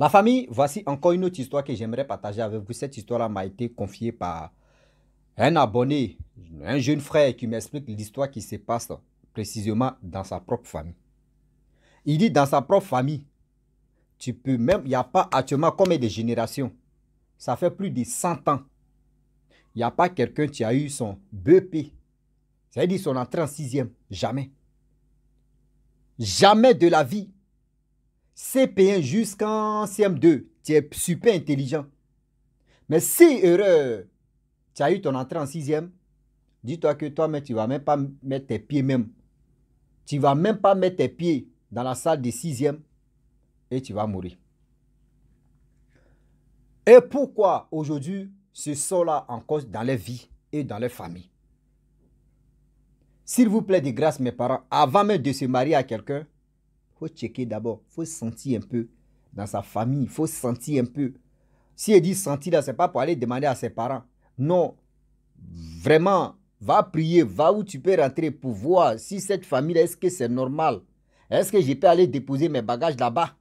Ma famille, voici encore une autre histoire que j'aimerais partager avec vous. Cette histoire là m'a été confiée par un abonné, un jeune frère qui m'explique l'histoire qui se passe précisément dans sa propre famille. Il dit dans sa propre famille, tu peux même, il n'y a pas actuellement combien de générations Ça fait plus de 100 ans. Il n'y a pas quelqu'un qui a eu son BP. C'est-à-dire son entrée en sixième. Jamais. Jamais de la vie. CP1 jusqu'en CM2, tu es super intelligent. Mais si heureux tu as eu ton entrée en sixième, dis-toi que toi-même, tu ne vas même pas mettre tes pieds même. Tu ne vas même pas mettre tes pieds dans la salle de sixième et tu vas mourir. Et pourquoi aujourd'hui ce sort-là en cause dans les vies et dans les familles S'il vous plaît, de grâce, mes parents, avant même de se marier à quelqu'un, faut checker d'abord, faut sentir un peu dans sa famille, faut sentir un peu. Si elle dit sentir là, c'est pas pour aller demander à ses parents. Non, vraiment, va prier, va où tu peux rentrer pour voir si cette famille, est-ce que c'est normal Est-ce que je peux aller déposer mes bagages là-bas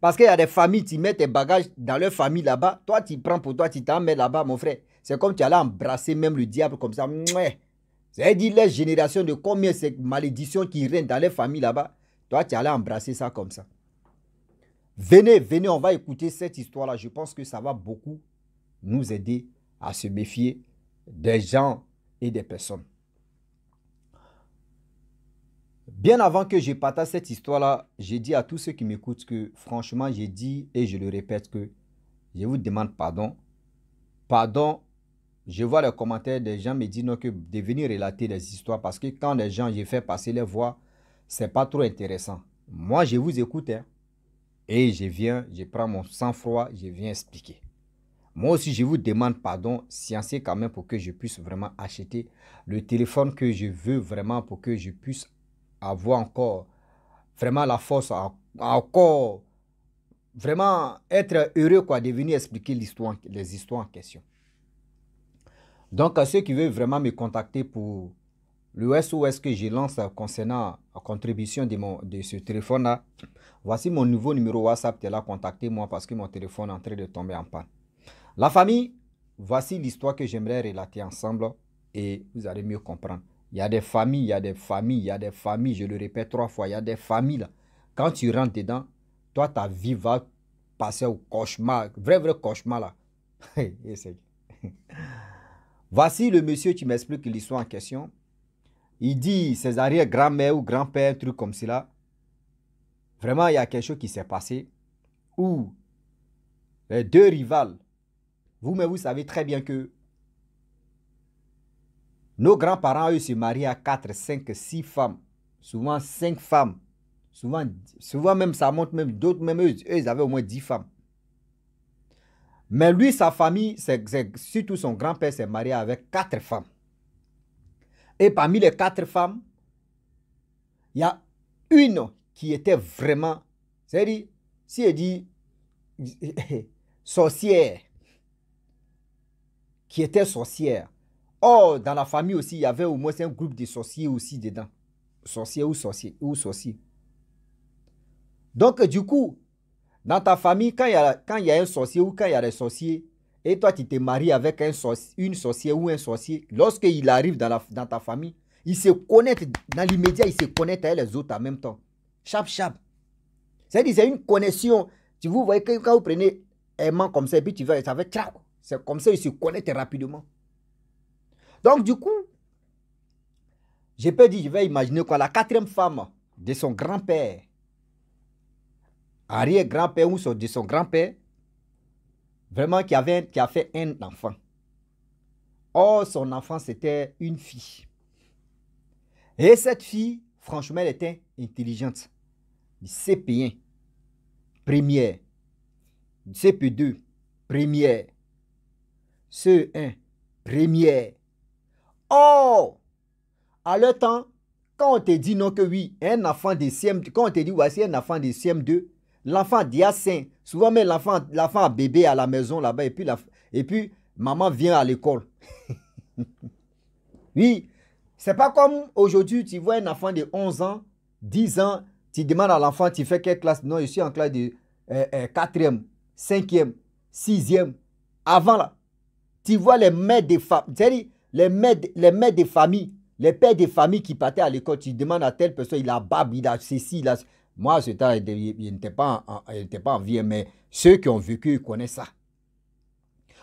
Parce qu'il y a des familles, qui mettent tes bagages dans leur famille là-bas. Toi, tu prends pour toi, tu t'en mets là-bas, mon frère. C'est comme tu allais embrasser même le diable comme ça. cest dit dire les générations de combien ces malédictions qui règnent dans les familles là-bas. Toi, tu allé embrasser ça comme ça. Venez, venez, on va écouter cette histoire-là. Je pense que ça va beaucoup nous aider à se méfier des gens et des personnes. Bien avant que je partage cette histoire-là, j'ai dit à tous ceux qui m'écoutent que franchement, j'ai dit et je le répète que je vous demande pardon. Pardon, je vois les commentaires des gens me disent que de venir relater des histoires parce que quand les gens, j'ai fait passer les voix, c'est pas trop intéressant. Moi, je vous écoute hein. et je viens, je prends mon sang-froid, je viens expliquer. Moi aussi, je vous demande pardon, sait quand même pour que je puisse vraiment acheter le téléphone que je veux vraiment pour que je puisse avoir encore vraiment la force encore vraiment être heureux quoi, de venir expliquer l'histoire, les histoires en question. Donc, à ceux qui veulent vraiment me contacter pour le SOS que j'ai lance concernant la contribution de, mon, de ce téléphone-là, voici mon nouveau numéro WhatsApp, es là, contactez-moi parce que mon téléphone est en train de tomber en panne. La famille, voici l'histoire que j'aimerais relater ensemble et vous allez mieux comprendre. Il y a des familles, il y a des familles, il y a des familles, je le répète trois fois, il y a des familles là. Quand tu rentres dedans, toi, ta vie va passer au cauchemar, vrai, vrai cauchemar là. Voici le monsieur qui m'explique l'histoire en question il dit ses arrière grand mère ou grand-père, truc comme cela, vraiment, il y a quelque chose qui s'est passé où les deux rivales, vous, mais vous savez très bien que nos grands-parents, eux, se marient à 4, 5, 6 femmes, souvent 5 femmes, souvent, souvent même ça monte, même d'autres, même eux, ils avaient au moins 10 femmes. Mais lui, sa famille, c'est surtout son grand-père, s'est marié avec 4 femmes. Et parmi les quatre femmes, il y a une qui était vraiment, c'est-à-dire, si elle dit sorcière, qui était sorcière. Or, dans la famille aussi, il y avait au moins un groupe de sorciers aussi dedans. Sorciers ou sorciers ou Donc, du coup, dans ta famille, quand quand il y a un sorcier ou quand il y a des sorciers, et toi tu te maries avec un une sorcière ou un sorcier, lorsqu'il arrive dans, la, dans ta famille, il se connaît dans l'immédiat, il se connaît avec les autres en même temps. Chap, chap. C'est-à-dire, c'est une connexion. Tu vous voyez, quand vous prenez un man comme ça, et puis tu vas, ça va, c'est comme ça, ils se connecte rapidement. Donc, du coup, je peux dire, je vais imaginer quoi, la quatrième femme de son grand-père, arrière-grand-père ou de son grand-père, Vraiment, qui, avait, qui a fait un enfant. Or, son enfant, c'était une fille. Et cette fille, franchement, elle était intelligente. CP1, première. CP2, première. CE1, première. Or, à leur temps, quand on te dit non que oui, un enfant de CM, quand on te dit voici un enfant de CM2, L'enfant dit Souvent, mais l'enfant, l'enfant bébé à la maison là-bas et puis, la, et puis maman vient à l'école. oui, c'est pas comme aujourd'hui, tu vois un enfant de 11 ans, 10 ans, tu demandes à l'enfant, tu fais quelle classe Non, je suis en classe de 4e, 5e, 6e. Avant là, tu vois les mères des famille, les les mères familles, les pères des familles qui partaient à l'école, tu demandes à telle personne, il a bab, il a ceci, il a moi, ce temps, il n'était pas, pas en vie, mais ceux qui ont vécu, ils connaissent ça.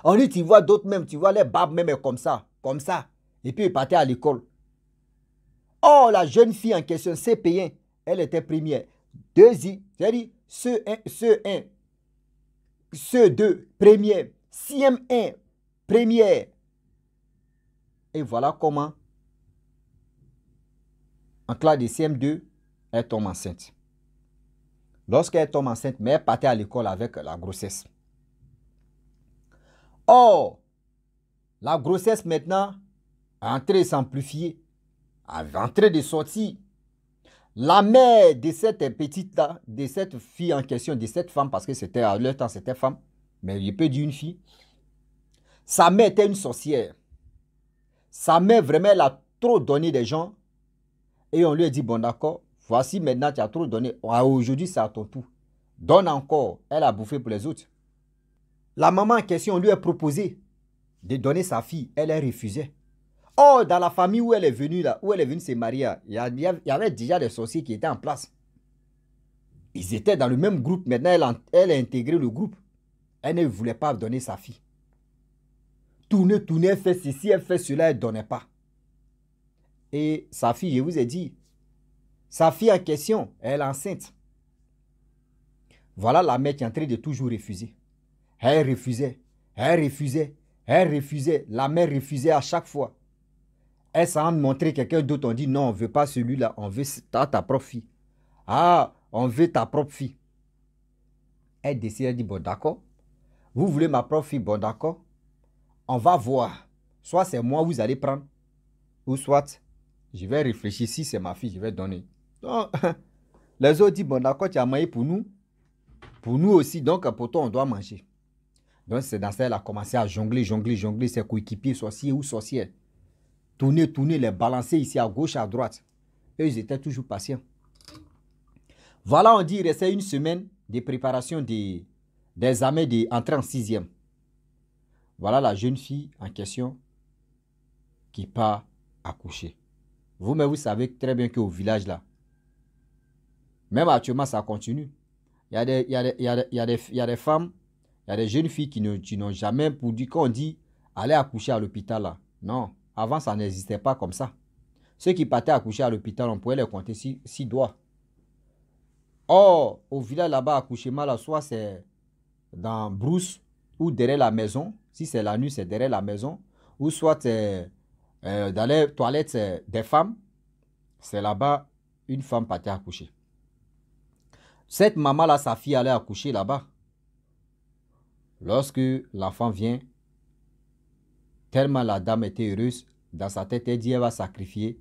On dit, tu vois d'autres même, tu vois les barbes même comme ça, comme ça. Et puis, ils partaient à l'école. oh, la jeune fille en question, CP1, elle était première. Deuxième, c'est-à-dire CE1, CE1, CE2, première, CM1, première. Et voilà comment, en classe de CM2, elle tombe enceinte lorsqu'elle tombe enceinte, mais elle partait à l'école avec la grossesse. Or, la grossesse maintenant entrée entré et s'amplifier, a de sortie. La mère de cette petite de cette fille en question, de cette femme, parce que c'était à leur temps, c'était femme, mais il peux dire une fille, sa mère était une sorcière. Sa mère, vraiment, elle a trop donné des gens. Et on lui a dit, bon d'accord, Voici maintenant, tu as trop donné. Ah, aujourd'hui, c'est à ton tour. Donne encore. Elle a bouffé pour les autres. La maman en question, lui a proposé de donner sa fille. Elle a refusé. Oh, dans la famille où elle est venue, là, où elle est venue se marier, il y, avait déjà des sorciers qui étaient en place. Ils étaient dans le même groupe. Maintenant, elle, a intégré le groupe. Elle ne voulait pas donner sa fille. Tourne, tournez, elle fait ceci, elle fait cela, elle ne donnait pas. Et sa fille, je vous ai dit, sa fille en question, elle est enceinte. Voilà la mère qui est en train de toujours refuser. Elle refusait, elle refusait, elle refusait. La mère refusait à chaque fois. Elle s'en montrer quelqu'un d'autre. On dit non, on ne veut pas celui-là, on veut ta, ta propre fille. Ah, on veut ta propre fille. Elle décide, elle dit bon, d'accord. Vous voulez ma propre fille, bon, d'accord. On va voir. Soit c'est moi, vous allez prendre. Ou soit, je vais réfléchir. Si c'est ma fille, je vais donner. les autres disent, bon d'accord, tu as mangé pour nous, pour nous aussi, donc pour toi, on doit manger. Donc c'est dans ça qu'elle a commencé à jongler, jongler, jongler ses coéquipiers, sorciers ou sorcières. Tourner, tourner, les balancer ici à gauche, à droite. Eux, ils étaient toujours patients. Voilà, on dit, il restait une semaine de préparation des, des d'entrer d'entrée en sixième. Voilà la jeune fille en question qui part accoucher. Vous, mais vous savez très bien qu'au village là, même actuellement, ça continue. Il y a des, femmes, il y a des jeunes filles qui, n'ont jamais, pour qu'on dit, aller accoucher à l'hôpital là. Non, avant, ça n'existait pas comme ça. Ceux qui partaient accoucher à l'hôpital, on pouvait les compter six, doigts. Or, au village là-bas, accouchement là, soit c'est dans brousse ou derrière la maison. Si c'est la nuit, c'est derrière la maison. Ou soit c'est euh, dans les toilettes des femmes. C'est là-bas une femme partait accoucher. Cette maman-là, sa fille allait accoucher là-bas. Lorsque l'enfant vient, tellement la dame était heureuse, dans sa tête, elle dit elle va sacrifier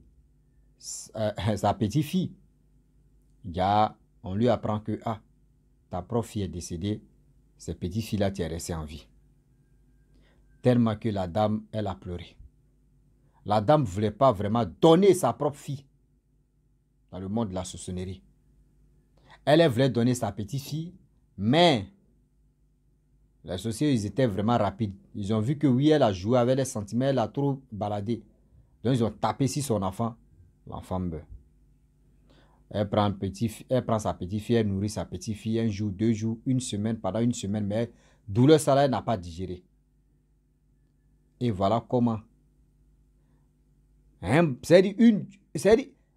sa, euh, petite-fille. on lui apprend que ah, ta propre fille est décédée, cette petite-fille-là, tu es restée en vie. Tellement que la dame, elle a pleuré. La dame ne voulait pas vraiment donner sa propre fille dans le monde de la saucisserie. Elle, voulait donner sa petite-fille, mais les sociétés, ils étaient vraiment rapides. Ils ont vu que oui, elle a joué avec les sentiments, elle a trop baladé. Donc, ils ont tapé sur son enfant. L'enfant meurt. Elle prend, petit, elle prend sa petite-fille, elle nourrit sa petite-fille un jour, deux jours, une semaine, pendant une semaine, mais douleur, ça, n'a pas digéré. Et voilà comment. Hein, c'est-à-dire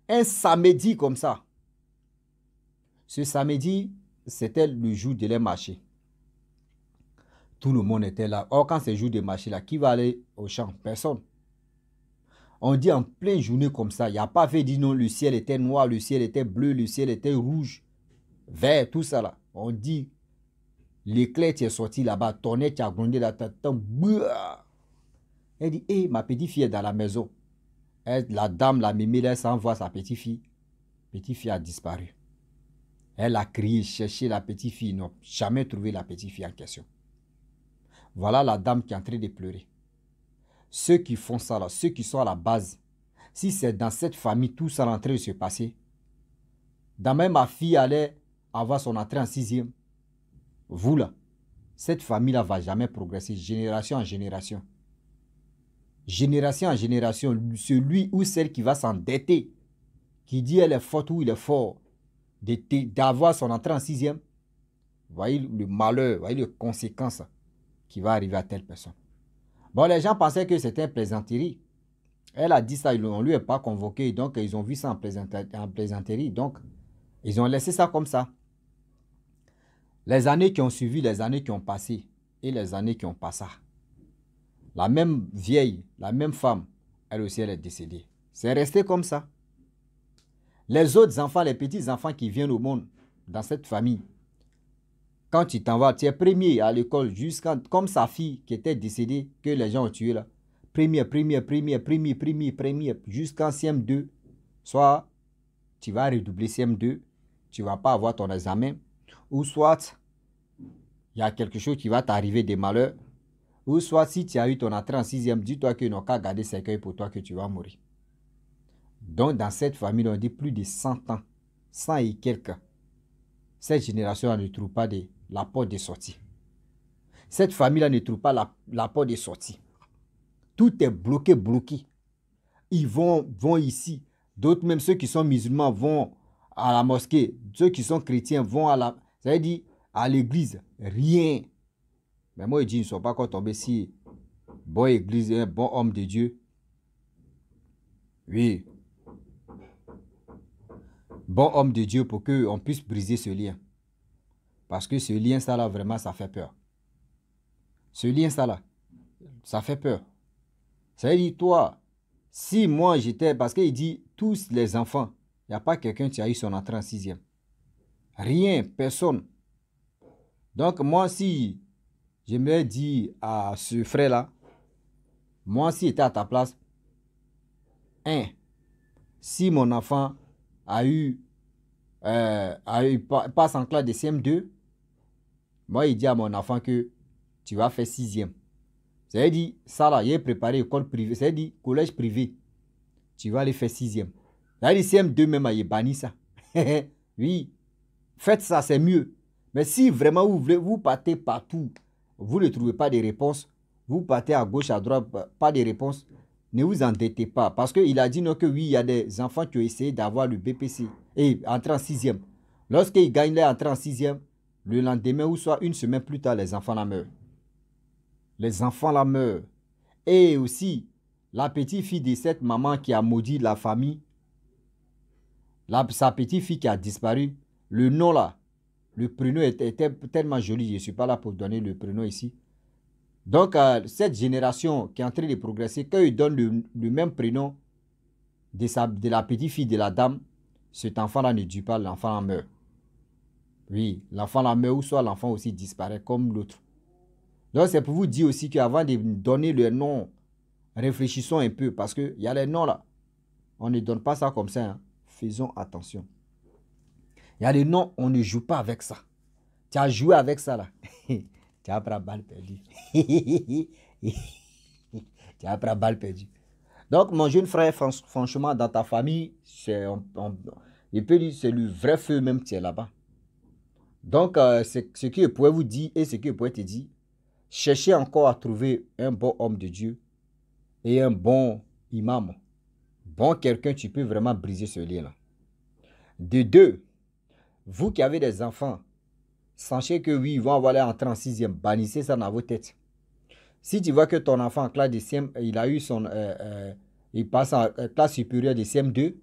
un samedi comme ça. Ce samedi, c'était le jour de les marchés. Tout le monde était là. Or, quand c'est jour de marché, là, qui va aller au champ Personne. On dit en pleine journée comme ça, il n'y a pas fait dire non, le ciel était noir, le ciel était bleu, le ciel était rouge, vert, tout ça là. On dit, l'éclair t'est sorti là-bas, ton nez as grondé là, tant. Elle dit, hé, eh, ma petite fille est dans la maison. la dame, la mémé, elle s'envoie sa petite fille. Petite fille a disparu. Elle a crié, cherché la petite fille, n'ont jamais trouvé la petite fille en question. Voilà la dame qui est en train de pleurer. Ceux qui font ça là, ceux qui sont à la base, si c'est dans cette famille tout ça l'entrée de se passer, dans ma fille allait avoir son entrée en sixième, vous là, cette famille-là va jamais progresser génération en génération. Génération en génération, celui ou celle qui va s'endetter, qui dit elle est forte ou il est fort, d'avoir son entrée en sixième, voyez le malheur, voyez les conséquences qui va arriver à telle personne. Bon, les gens pensaient que c'était une plaisanterie. Elle a dit ça, on ne lui a pas convoqué, donc ils ont vu ça en, plaisanterie. Donc, ils ont laissé ça comme ça. Les années qui ont suivi, les années qui ont passé et les années qui ont passé. La même vieille, la même femme, elle aussi, elle est décédée. C'est resté comme ça. Les autres enfants, les petits-enfants qui viennent au monde dans cette famille, quand tu t'en vas, tu es premier à l'école, jusqu'à comme sa fille qui était décédée, que les gens ont tué là. Premier, premier, premier, premier, premier, premier, jusqu'en CM2. Soit tu vas redoubler CM2, tu ne vas pas avoir ton examen, ou soit il y a quelque chose qui va t'arriver des malheurs, ou soit si tu as eu ton attrait en sixième, dis-toi que n'ont qu'à garder cercueil pour toi que tu vas mourir. Donc, dans cette famille, on dit plus de 100 ans, 100 et quelques. Cette génération là ne trouve pas la porte de sortie. Cette famille-là ne trouve pas la, porte de sortie. Tout est bloqué, bloqué. Ils vont, vont ici. D'autres, même ceux qui sont musulmans, vont à la mosquée. Ceux qui sont chrétiens vont à la... Ça veut dire à l'église. Rien. Mais moi, je dis, ils ne sont pas encore tombés si bon église, un bon homme de Dieu. Oui, bon homme de Dieu pour qu'on puisse briser ce lien. Parce que ce lien, ça là, vraiment, ça fait peur. Ce lien, ça là, ça fait peur. Ça veut toi, si moi j'étais, parce qu'il dit tous les enfants, il n'y a pas quelqu'un qui a eu son entrée en sixième. Rien, personne. Donc moi, si j'aimerais dire à ce frère-là, moi, si j'étais à ta place, un, si mon enfant a eu il euh, passe en classe de CM2, moi, il dit à mon enfant que tu vas faire sixième. C'est-à-dire, ça là, il est préparé école privée, c'est-à-dire collège privé. Tu vas aller faire sixième. C'est-à-dire, CM2 même, il banni ça. oui, faites ça, c'est mieux. Mais si vraiment vous voulez, vous partez partout, vous ne trouvez pas de réponse, vous partez à gauche, à droite, pas de réponse, ne vous endettez pas. Parce qu'il a dit non que oui, il y a des enfants qui ont essayé d'avoir le BPC et entrer en sixième. Lorsqu'ils gagnent leur entrée en sixième, le lendemain ou soit une semaine plus tard, les enfants la meurent. Les enfants la meurent. Et aussi, la petite-fille de cette maman qui a maudit la famille, sa petite-fille qui a disparu, le nom là, le prénom était, tellement joli, je ne suis pas là pour donner le prénom ici. Donc, euh, cette génération qui est en train de progresser, quand ils donnent le, même prénom de, de la petite-fille de la dame, cet enfant-là ne dure pas, lenfant en meurt. Oui, lenfant la meurt ou soit l'enfant aussi disparaît comme l'autre. Donc c'est pour vous dire aussi qu'avant de donner le nom, réfléchissons un peu parce qu'il y a les noms là. On ne donne pas ça comme ça. Hein. Faisons attention. Il y a les noms, on ne joue pas avec ça. Tu as joué avec ça là. tu as pris balle perdue. tu as pris balle perdue. Donc, mon jeune frère, franchement, dans ta famille, c'est, il peut c'est le vrai feu même qui est là-bas. Donc, euh, ce que je pourrais vous dire et ce que je pourrais te dire, cherchez encore à trouver un bon homme de Dieu et un bon imam. Bon quelqu'un, tu peux vraiment briser ce lien-là. De deux, vous qui avez des enfants, sachez que oui, ils vont avoir l'air en 36e. Bannissez ça dans vos têtes. Si tu vois que ton enfant en classe de CM, euh, il a eu son. Euh, euh, il passe en classe supérieure de CM2, il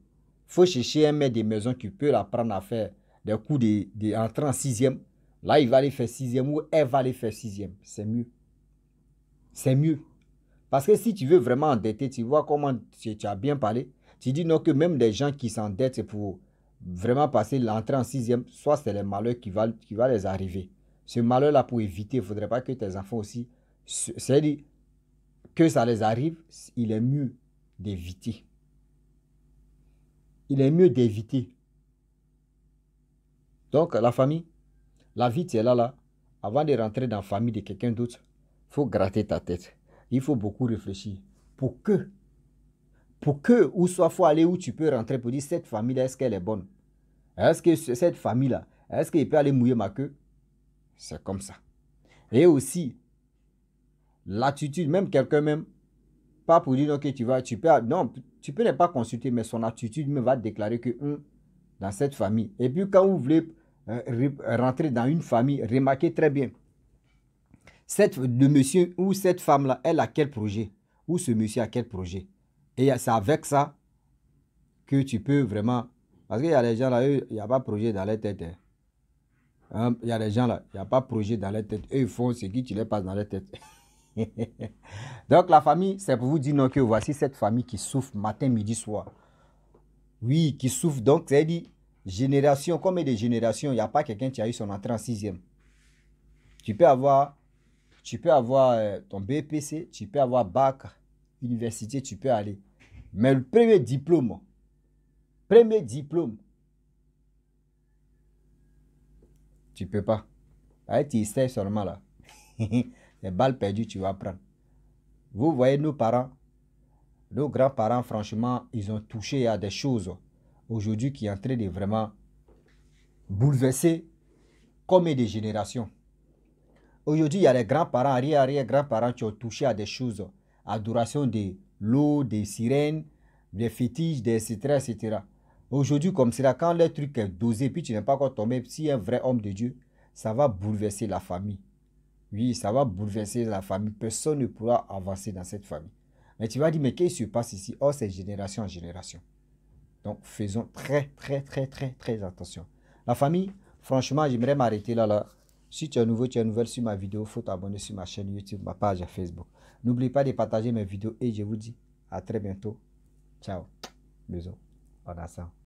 faut chercher un maître de maison qui peut l'apprendre à faire des coups d'entrée en sixième. Là, il va aller faire sixième ou elle va aller faire sixième. C'est mieux. C'est mieux. Parce que si tu veux vraiment endetter, tu vois comment tu, as bien parlé, tu dis non que même des gens qui s'endettent pour vraiment passer l'entrée en sixième, soit c'est le malheur qui qui va les arriver. Ce malheur-là, pour éviter, il ne faudrait pas que tes enfants aussi c'est-à-dire que ça les arrive, il est mieux d'éviter. Il est mieux d'éviter. Donc, la famille, la vie, tu là, là. Avant de rentrer dans la famille de quelqu'un d'autre, il faut gratter ta tête. Il faut beaucoup réfléchir. Pour que, pour que, ou soit faut aller où tu peux rentrer pour dire cette famille-là, est-ce qu'elle est bonne Est-ce que cette famille-là, est-ce qu'il peut aller mouiller ma queue C'est comme ça. Et aussi, L'attitude, même quelqu'un même, pas pour dire ok tu vas, tu peux, non, tu peux ne pas consulter, mais son attitude me va déclarer que hum, dans cette famille. Et puis quand vous voulez euh, rentrer dans une famille, remarquez très bien, cette de monsieur ou cette femme là, elle a quel projet ou ce monsieur a quel projet. Et c'est avec ça que tu peux vraiment, parce qu'il y a des gens là, il n'y a pas de projet dans leur tête. Hein. Hein, il y a des gens là, il n'y a pas de projet dans leur tête. Eux, ils font ce qui tu les passes dans leur tête. Donc la famille, c'est pour vous dire non que voici cette famille qui souffre matin, midi, soir. Oui, qui souffre. Donc, c'est dit, génération, combien des générations, il n'y a pas quelqu'un qui a eu son entrée en sixième. Tu peux avoir, tu peux avoir euh, ton BPC, tu peux avoir bac, université, tu peux aller. Mais le premier diplôme, premier diplôme, tu peux pas. Ah, tu essaies seulement là. les balles perdues, tu vas prendre. Vous voyez nos parents, nos grands-parents, franchement, ils ont touché à des choses aujourd'hui qui est en train de vraiment bouleverser comme des générations. Aujourd'hui, il y a les grands-parents, arrière-arrière-grands-parents qui ont touché à des choses. Adoration de l'eau, des sirènes, des fétiches, des etc. etc. Aujourd'hui, comme cela, quand le truc est dosé, puis tu n'es pas encore tombé, si un vrai homme de Dieu, ça va bouleverser la famille. Oui, ça va bouleverser la famille. Personne ne pourra avancer dans cette famille. Mais tu vas dire, mais qu'est-ce qui se passe ici Oh, c'est génération en génération. Donc, faisons très, très, très, très, très attention. La famille, franchement, j'aimerais m'arrêter là, là. Si tu es nouveau, tu es nouvelle sur ma vidéo, faut t'abonner sur ma chaîne YouTube, ma page Facebook. N'oublie pas de partager mes vidéos et je vous dis à très bientôt. Ciao. Bisous. On a ça.